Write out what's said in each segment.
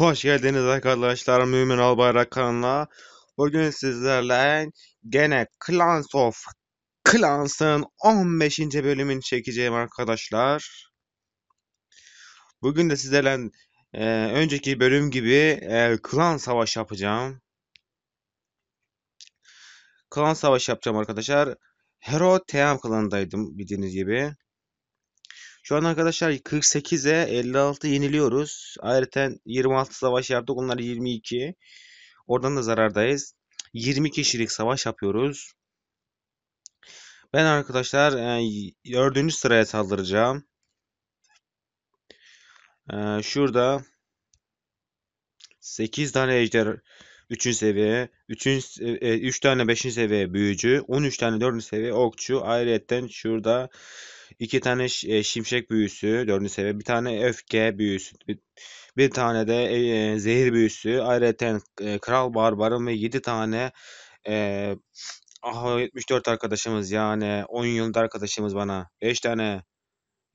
Hoş geldiniz arkadaşlar Mümin Albayrak kanalına. Bugün sizlerle gene Clans of Clans'ın 15. bölümünü çekeceğim arkadaşlar. Bugün de sizlerle e, önceki bölüm gibi e, Klan Savaşı yapacağım. clan savaş yapacağım arkadaşlar. Hero Team clandaydım bildiğiniz gibi. Şu an arkadaşlar 48'e 56 yeniliyoruz. Ayrıca 26 savaş yaptık. Onlar 22. Oradan da zarardayız. 20 kişilik savaş yapıyoruz. Ben arkadaşlar 4. E, sıraya saldıracağım. E, şurada 8 tane ejder 3. seviye, 3. 3 e, tane 5. seviye büyücü, 13 tane 4. seviye okçu. Ayrıca şurada iki tane e, şimşek büyüsü dördüncü seviye, bir tane öfke büyüsü, bir, tane de e, e, zehir büyüsü, ayrıca kral barbarım ve yedi tane e, ah, 74 arkadaşımız yani 10 yılda arkadaşımız bana 5 tane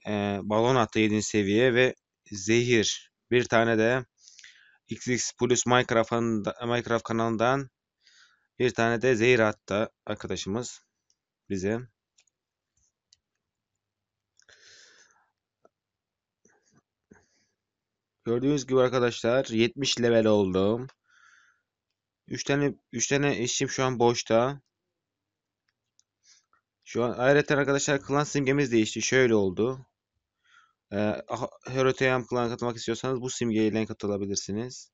e, balon attı 7. seviye ve zehir bir tane de XX Plus Minecraft'ın Minecraft kanalından bir tane de zehir attı arkadaşımız bize. Gördüğünüz gibi arkadaşlar 70 level oldum. 3 tane 3 tane işim şu an boşta. Şu an ayrıca arkadaşlar klan simgemiz değişti. Şöyle oldu. Ee, ah, Heroteam klan katılmak istiyorsanız bu simgeyle katılabilirsiniz.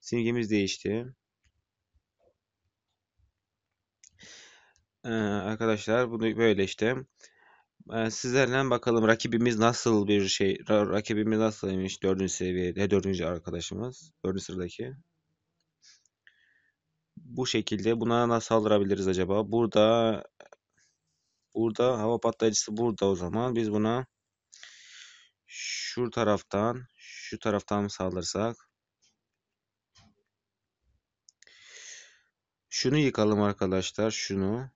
Simgemiz değişti. Ee, arkadaşlar bunu böyle işte sizlerle bakalım rakibimiz nasıl bir şey rakibimiz nasılmış dördüncü seviyede dördüncü arkadaşımız dördüncü sıradaki bu şekilde buna nasıl saldırabiliriz acaba burada burada hava patlayıcısı burada o zaman biz buna şu taraftan şu taraftan mı saldırsak şunu yıkalım arkadaşlar şunu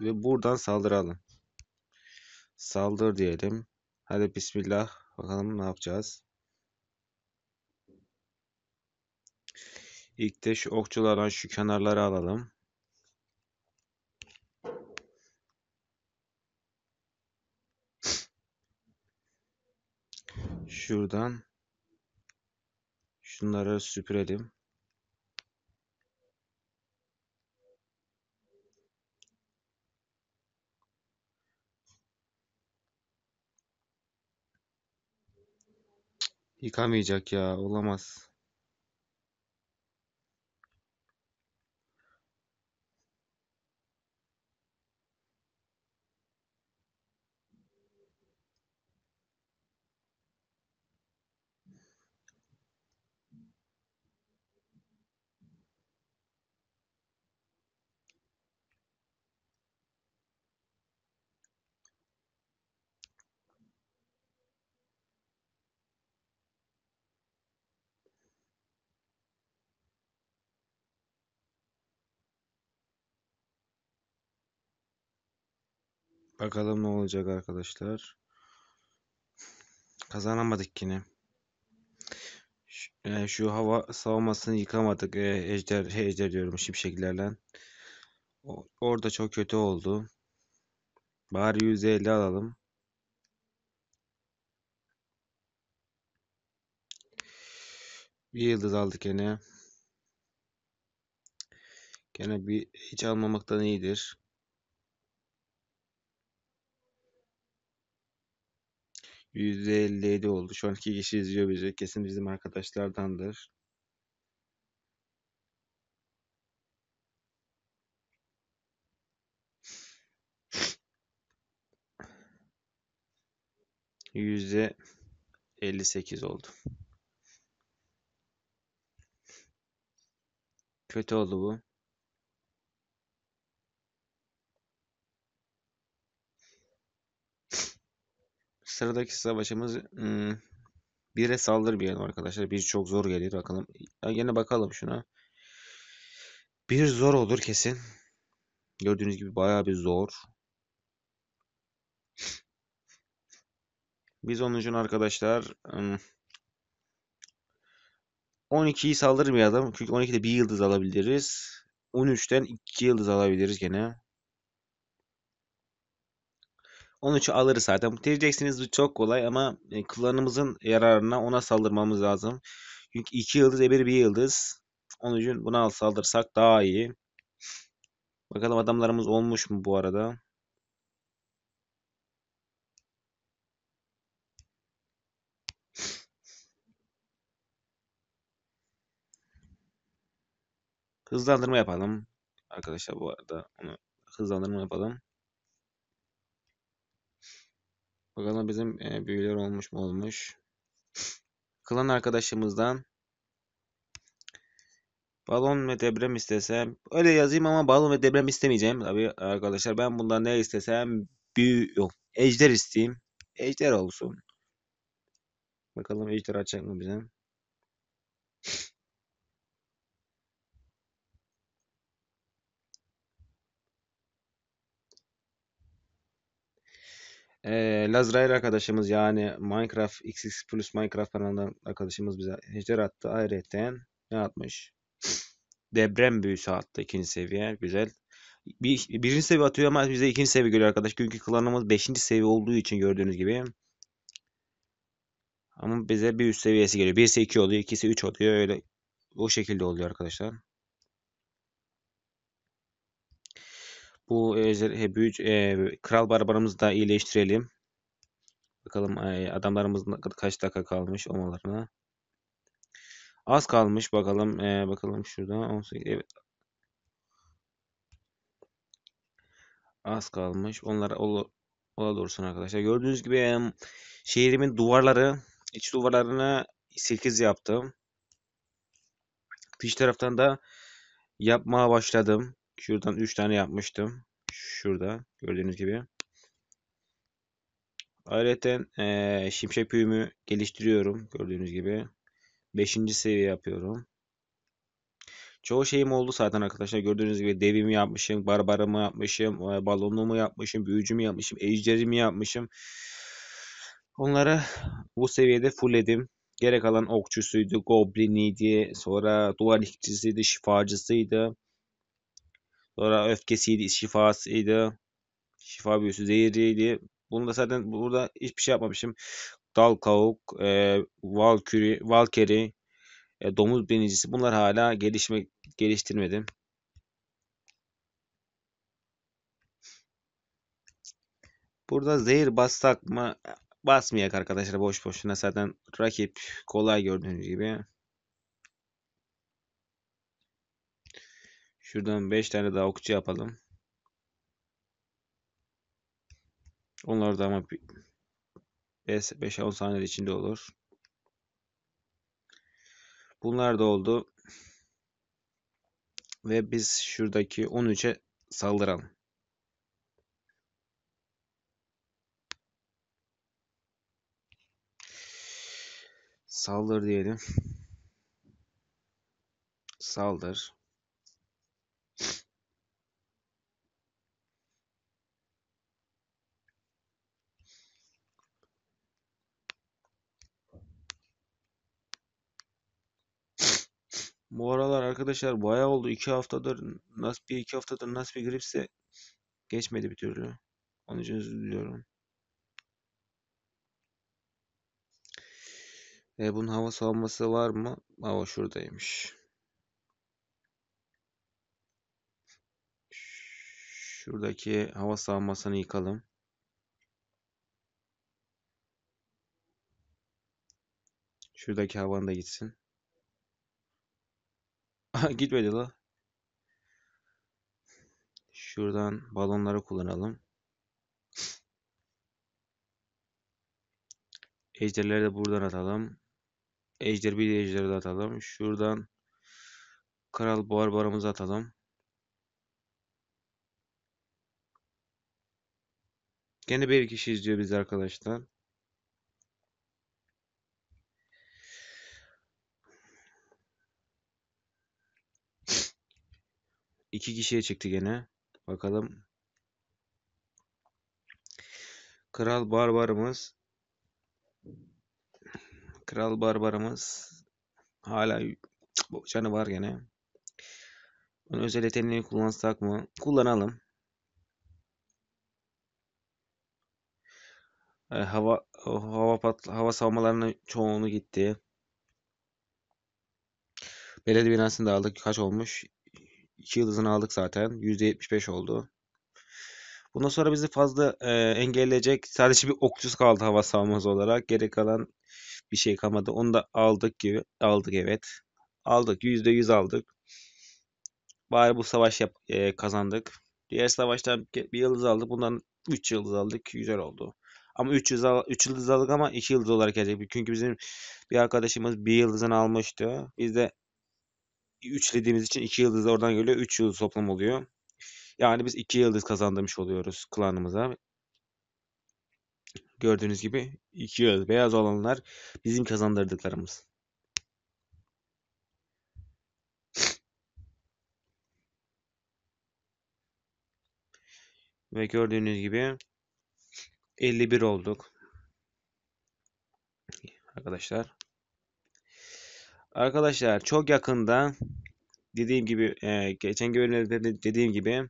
ve buradan saldıralım Saldır diyelim. Hadi bismillah. Bakalım ne yapacağız. İlk de şu okçulardan şu kenarları alalım. Şuradan şunları süpürelim. Yıkamayacak ya olamaz Bakalım ne olacak arkadaşlar. Kazanamadık yine. Şu, e, şu hava savunmasını yıkamadık. E, ejder, ejder diyorum şimşeklerle. O, orada çok kötü oldu. Bari 150 alalım. Bir yıldız aldık yine. Gene bir hiç almamaktan iyidir. 157 oldu. Şu an iki kişi izliyor bizi. Kesin bizim arkadaşlardandır. Yüzde 58 oldu. Kötü oldu bu. Sıradaki savaşımız hmm, bire saldır bir arkadaşlar. Bir çok zor gelir bakalım. Yine bakalım şuna. Bir zor olur kesin. Gördüğünüz gibi bayağı bir zor. Biz onun için arkadaşlar 12'yi saldırmayalım. Çünkü 12'de bir yıldız alabiliriz. 13'ten 2 yıldız alabiliriz gene. 13'ü alırız zaten. Bitireceksiniz bu çok kolay ama e, klanımızın yararına ona saldırmamız lazım. Çünkü 2 yıldız ebir 1 yıldız. Onun için buna al saldırsak daha iyi. Bakalım adamlarımız olmuş mu bu arada. Hızlandırma yapalım. Arkadaşlar bu arada onu hızlandırma yapalım. Bakalım bizim e, büyüler olmuş mu olmuş. Klan arkadaşımızdan balon ve deprem istesem öyle yazayım ama balon ve deprem istemeyeceğim. Tabii arkadaşlar ben bundan ne istesem büyü yok. Ejder isteyeyim. Ejder olsun. Bakalım ejder açacak mı bize? e, Lazrail arkadaşımız yani Minecraft XX Plus Minecraft kanalından arkadaşımız bize hejder attı. Ayrıca ne atmış? Deprem büyüsü attı ikinci seviye. Güzel. Bir, birinci seviye atıyor ama bize ikinci seviye geliyor arkadaş. Çünkü klanımız beşinci seviye olduğu için gördüğünüz gibi. Ama bize bir üst seviyesi geliyor. 1'si 2 oluyor, 2'si 3 oluyor. Öyle o şekilde oluyor arkadaşlar. Bu e, e, büyük e, kral barbarımızı da iyileştirelim. Bakalım e, adamlarımız kaç dakika kalmış olmalarına. Az kalmış bakalım. E, bakalım şurada 18 evet. Az kalmış. Onlara ol, ola dursun arkadaşlar. Gördüğünüz gibi e, şehrimin duvarları iç duvarlarını 8 yaptım. Dış taraftan da yapmaya başladım. Şuradan 3 tane yapmıştım. Şurada gördüğünüz gibi. Ayrıca e, şimşek büyümü geliştiriyorum. Gördüğünüz gibi. 5. seviye yapıyorum. Çoğu şeyim oldu zaten arkadaşlar. Gördüğünüz gibi devimi yapmışım, barbarımı yapmışım, e, balonumu yapmışım, büyücümü yapmışım, ejderimi yapmışım. Onları bu seviyede fullledim. Gerek alan okçusuydu, gobliniydi, sonra duvar ikçisiydi, şifacısıydı. Sonra öfkesiydi, şifasıydı. Şifa büyüsü zehiriydi. Bunu da zaten burada hiçbir şey yapmamışım. Dal kavuk, e, valküri, valkeri, e, domuz binicisi bunlar hala gelişme geliştirmedim. Burada zehir bassak mı? Basmayak arkadaşlar boş boşuna zaten rakip kolay gördüğünüz gibi. Şuradan 5 tane daha okçu yapalım. Onlar da ama 5-10 saniye içinde olur. Bunlar da oldu. Ve biz şuradaki 13'e saldıralım. Saldır diyelim. Saldır. Bu aralar arkadaşlar bayağı oldu. 2 haftadır nasıl bir 2 haftadır nasıl bir gripse geçmedi bir türlü. Onun için özür diliyorum. E, bunun hava soğuması var mı? Hava şuradaymış. Şuradaki hava soğumasını yıkalım. Şuradaki havan da gitsin. Gitmedi la. Şuradan balonları kullanalım. Ejderleri de buradan atalım. Ejder bir de ejderi de atalım. Şuradan Kral Barbarımızı atalım. Gene bir kişi izliyor biz arkadaşlar. İki kişiye çıktı gene. Bakalım. Kral Barbarımız Kral Barbarımız hala canı var gene. Bunu özel yeteneğini kullansak mı? Kullanalım. E, hava hava pat, hava savmalarının çoğunu gitti. Belediye binasını da aldık. Kaç olmuş? 2 yıldızını aldık zaten. %75 oldu. Bundan sonra bizi fazla e, engelleyecek sadece bir okçus kaldı hava savunması olarak. Geri kalan bir şey kalmadı. Onu da aldık gibi. Aldık evet. Aldık. %100 aldık. Bari bu savaş yap, e, kazandık. Diğer savaştan bir yıldız aldık. Bundan 3 yıldız aldık. Güzel oldu. Ama 3 yıldız, al, 3 yıldız aldık ama 2 yıldız olarak gelecek. Çünkü bizim bir arkadaşımız bir yıldızını almıştı. Biz de 3 dediğimiz için 2 yıldız oradan geliyor. 3 yıldız toplam oluyor. Yani biz 2 yıldız kazandırmış oluyoruz klanımıza. Gördüğünüz gibi 2 yıldız. Beyaz olanlar bizim kazandırdıklarımız. Ve gördüğünüz gibi 51 olduk. Arkadaşlar. Arkadaşlar çok yakında dediğim gibi e, geçen bölümde dediğim gibi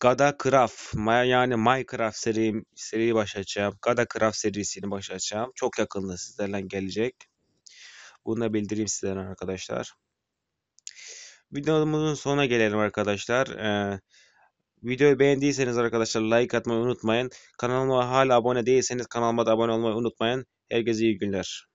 Gada Craft yani Minecraft seri, seriyi başlayacağım. Gada Craft serisini başlayacağım. Çok yakında sizlerle gelecek. Bunu da bildireyim sizlere arkadaşlar. Videomuzun sonuna gelelim arkadaşlar. Ee, videoyu beğendiyseniz arkadaşlar like atmayı unutmayın. Kanalıma hala abone değilseniz kanalıma da abone olmayı unutmayın. Herkese iyi günler.